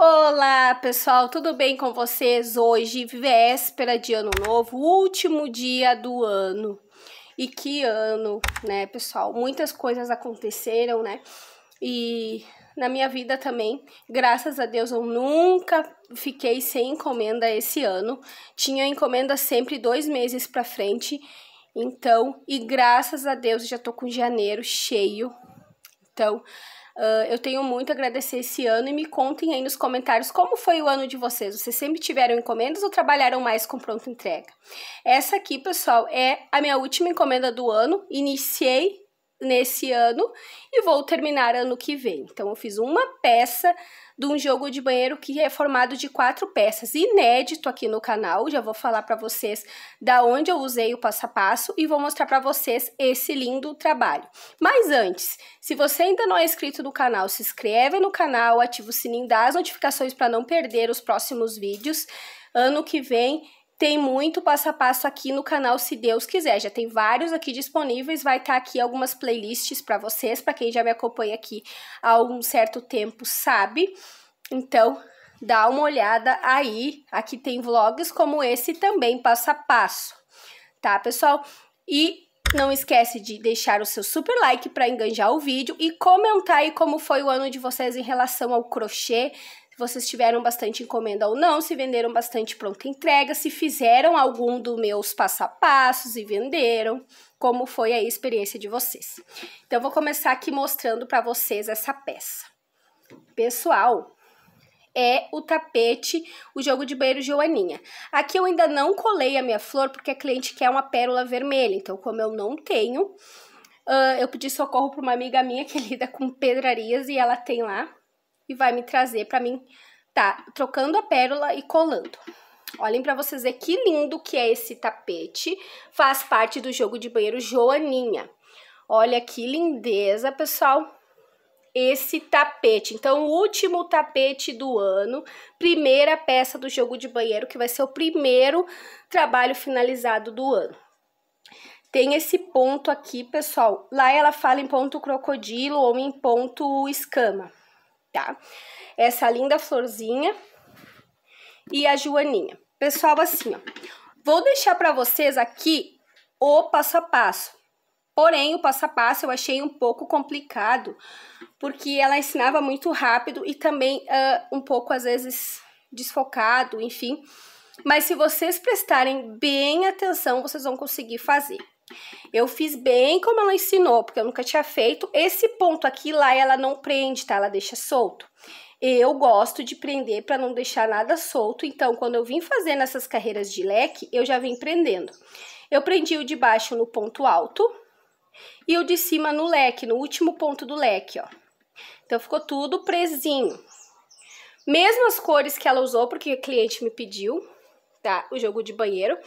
Olá pessoal, tudo bem com vocês? Hoje, véspera de ano novo, último dia do ano. E que ano, né, pessoal? Muitas coisas aconteceram, né? E na minha vida também, graças a Deus, eu nunca fiquei sem encomenda esse ano. Tinha encomenda sempre dois meses pra frente. Então, e graças a Deus, já tô com janeiro cheio. Então, Uh, eu tenho muito a agradecer esse ano e me contem aí nos comentários como foi o ano de vocês. Vocês sempre tiveram encomendas ou trabalharam mais com pronta entrega? Essa aqui, pessoal, é a minha última encomenda do ano. Iniciei nesse ano e vou terminar ano que vem. Então, eu fiz uma peça de um jogo de banheiro que é formado de quatro peças, inédito aqui no canal. Já vou falar para vocês da onde eu usei o passo a passo e vou mostrar para vocês esse lindo trabalho. Mas antes, se você ainda não é inscrito no canal, se inscreve no canal, ativa o sininho das notificações para não perder os próximos vídeos. Ano que vem tem muito passo a passo aqui no canal, se Deus quiser. Já tem vários aqui disponíveis. Vai estar tá aqui algumas playlists para vocês, para quem já me acompanha aqui há algum certo tempo, sabe? Então, dá uma olhada aí. Aqui tem vlogs como esse também, passo a passo, tá, pessoal? E não esquece de deixar o seu super like para enganjar o vídeo e comentar aí como foi o ano de vocês em relação ao crochê, vocês tiveram bastante encomenda ou não, se venderam bastante pronta entrega, se fizeram algum dos meus passo a passos e venderam, como foi a experiência de vocês. Então, vou começar aqui mostrando para vocês essa peça. Pessoal, é o tapete, o jogo de banheiro Joaninha. Aqui eu ainda não colei a minha flor, porque a cliente quer uma pérola vermelha, então como eu não tenho, uh, eu pedi socorro para uma amiga minha que lida com pedrarias e ela tem lá e vai me trazer para mim tá trocando a pérola e colando. Olhem para vocês ver que lindo que é esse tapete. Faz parte do jogo de banheiro Joaninha. Olha que lindeza, pessoal esse tapete. Então, o último tapete do ano, primeira peça do jogo de banheiro, que vai ser o primeiro trabalho finalizado do ano. Tem esse ponto aqui, pessoal. Lá ela fala em ponto crocodilo ou em ponto escama tá? Essa linda florzinha e a joaninha. Pessoal, assim, ó, vou deixar para vocês aqui o passo a passo. Porém, o passo a passo eu achei um pouco complicado, porque ela ensinava muito rápido e também uh, um pouco, às vezes, desfocado, enfim. Mas se vocês prestarem bem atenção, vocês vão conseguir fazer. Eu fiz bem como ela ensinou, porque eu nunca tinha feito. Esse ponto aqui lá ela não prende, tá? Ela deixa solto. Eu gosto de prender para não deixar nada solto, então quando eu vim fazendo essas carreiras de leque, eu já vim prendendo. Eu prendi o de baixo no ponto alto e o de cima no leque, no último ponto do leque, ó. Então ficou tudo presinho. Mesmas cores que ela usou, porque o cliente me pediu, tá? O jogo de banheiro.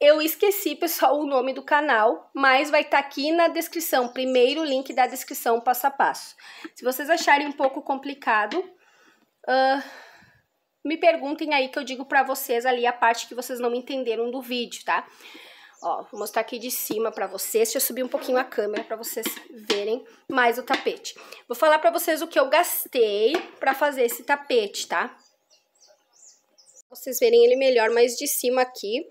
Eu esqueci, pessoal, o nome do canal, mas vai estar tá aqui na descrição, primeiro link da descrição, passo a passo. Se vocês acharem um pouco complicado, uh, me perguntem aí que eu digo pra vocês ali a parte que vocês não entenderam do vídeo, tá? Ó, vou mostrar aqui de cima pra vocês, deixa eu subir um pouquinho a câmera pra vocês verem mais o tapete. Vou falar pra vocês o que eu gastei pra fazer esse tapete, tá? Pra vocês verem ele melhor mais de cima aqui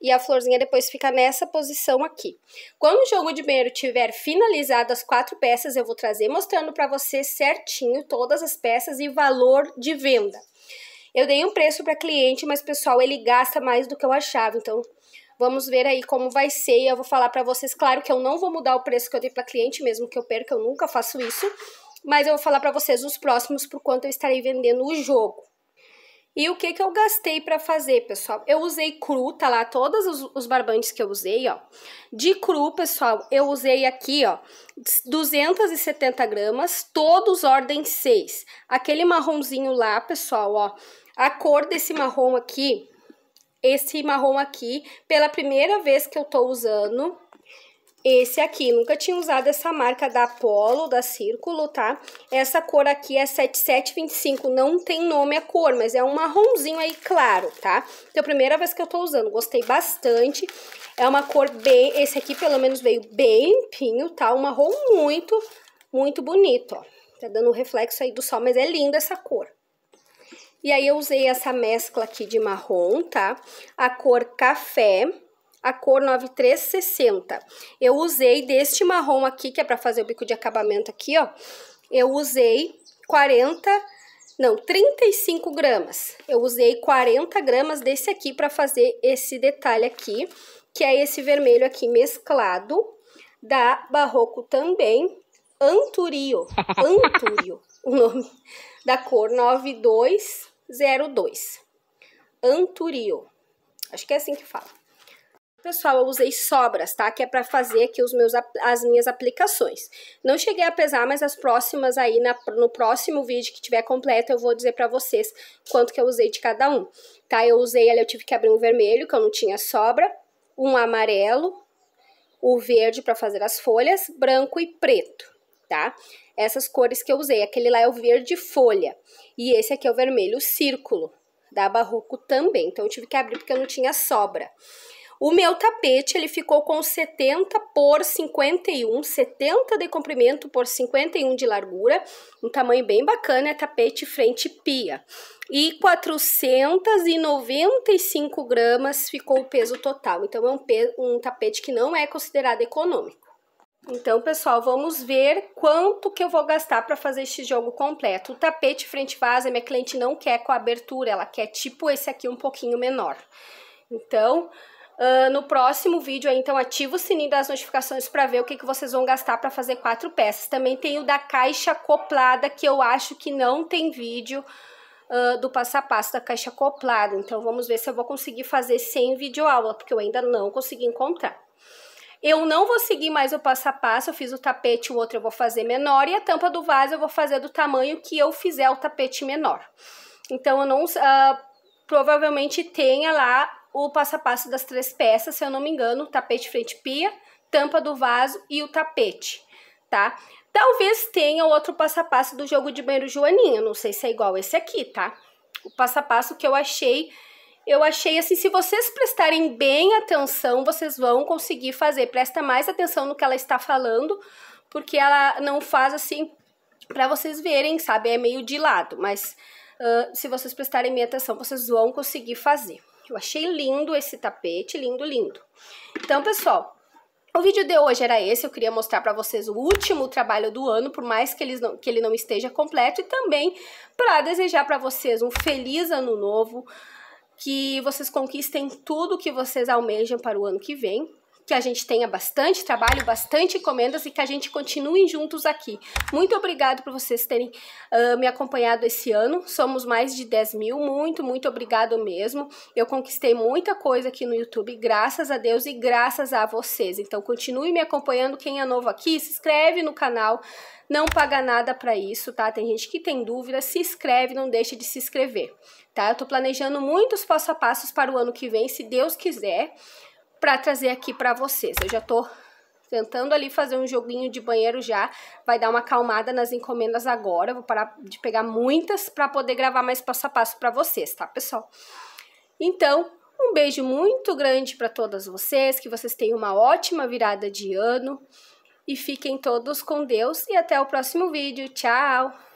e a florzinha depois fica nessa posição aqui. Quando o jogo de banheiro tiver finalizado as quatro peças, eu vou trazer mostrando para você certinho todas as peças e valor de venda. Eu dei um preço para cliente, mas pessoal, ele gasta mais do que eu achava, então vamos ver aí como vai ser e eu vou falar para vocês, claro que eu não vou mudar o preço que eu dei para cliente, mesmo que eu perca, eu nunca faço isso, mas eu vou falar para vocês os próximos por quanto eu estarei vendendo o jogo. E o que que eu gastei para fazer, pessoal? Eu usei cru, tá lá todos os, os barbantes que eu usei, ó. De cru, pessoal, eu usei aqui, ó, 270 gramas, todos ordem 6. Aquele marronzinho lá, pessoal, ó, a cor desse marrom aqui, esse marrom aqui, pela primeira vez que eu tô usando, esse aqui, nunca tinha usado essa marca da Apollo, da Círculo, tá? Essa cor aqui é 7725, não tem nome a cor, mas é um marronzinho aí claro, tá? Então, é primeira vez que eu tô usando, gostei bastante. É uma cor bem... Esse aqui, pelo menos, veio bem limpinho, tá? Um marrom muito, muito bonito, ó. Tá dando um reflexo aí do sol, mas é linda essa cor. E aí, eu usei essa mescla aqui de marrom, tá? A cor café a cor 9360. Eu usei deste marrom aqui, que é para fazer o bico de acabamento aqui, ó. Eu usei 40, não, 35 gramas. Eu usei 40 gramas desse aqui para fazer esse detalhe aqui, que é esse vermelho aqui mesclado, da Barroco também, Anturio, Anturio, o nome da cor 9202. Anturio. Acho que é assim que fala pessoal, eu usei sobras, tá? Que é para fazer aqui os meus, as minhas aplicações. Não cheguei a pesar, mas as próximas aí, na, no próximo vídeo que tiver completo, eu vou dizer para vocês quanto que eu usei de cada um, tá? Eu usei ali, eu tive que abrir um vermelho, que eu não tinha sobra, um amarelo, o verde para fazer as folhas, branco e preto, tá? Essas cores que eu usei, aquele lá é o verde folha, e esse aqui é o vermelho círculo, da Barroco também, então eu tive que abrir porque eu não tinha sobra. O meu tapete ele ficou com 70 por 51, 70 de comprimento por 51 de largura, um tamanho bem bacana, é tapete frente pia. E 495 gramas ficou o peso total, então é um, um tapete que não é considerado econômico. Então, pessoal, vamos ver quanto que eu vou gastar para fazer este jogo completo. O tapete frente vaza, minha cliente não quer com abertura, ela quer tipo esse aqui um pouquinho menor. Então, Uh, no próximo vídeo, aí, então ativa o sininho das notificações para ver o que, que vocês vão gastar para fazer quatro peças. Também tem o da caixa acoplada, que eu acho que não tem vídeo uh, do passo a passo da caixa acoplada. Então vamos ver se eu vou conseguir fazer sem vídeo aula, porque eu ainda não consegui encontrar. Eu não vou seguir mais o passo a passo, eu fiz o tapete, o outro eu vou fazer menor, e a tampa do vaso eu vou fazer do tamanho que eu fizer o tapete menor. Então, eu não... Uh, provavelmente tenha lá o passo a passo das três peças, se eu não me engano, tapete frente pia, tampa do vaso e o tapete, tá? Talvez tenha outro passo a passo do jogo de banheiro Joaninha, não sei se é igual esse aqui, tá? O passo a passo que eu achei, eu achei assim, se vocês prestarem bem atenção, vocês vão conseguir fazer. Presta mais atenção no que ela está falando, porque ela não faz assim para vocês verem, sabe? É meio de lado, mas uh, se vocês prestarem bem atenção, vocês vão conseguir fazer. Eu achei lindo esse tapete, lindo, lindo. Então, pessoal, o vídeo de hoje era esse, eu queria mostrar para vocês o último trabalho do ano, por mais que, ele não, que ele não esteja completo, e também para desejar para vocês um feliz ano novo, que vocês conquistem tudo que vocês almejam para o ano que vem, que a gente tenha bastante trabalho, bastante encomendas e que a gente continue juntos aqui. Muito obrigado por vocês terem uh, me acompanhado esse ano. Somos mais de 10 mil. Muito, muito obrigado mesmo. Eu conquistei muita coisa aqui no YouTube, graças a Deus e graças a vocês. Então, continue me acompanhando. Quem é novo aqui, se inscreve no canal não paga nada para isso, tá? Tem gente que tem dúvida, se inscreve, não deixe de se inscrever, tá? Eu tô planejando muitos passo a passos para o ano que vem, se Deus quiser para trazer aqui para vocês. Eu já tô tentando ali fazer um joguinho de banheiro já, vai dar uma acalmada nas encomendas agora, vou parar de pegar muitas para poder gravar mais passo a passo para vocês, tá, pessoal? Então, um beijo muito grande para todas vocês, que vocês tenham uma ótima virada de ano e fiquem todos com Deus e até o próximo vídeo. Tchau!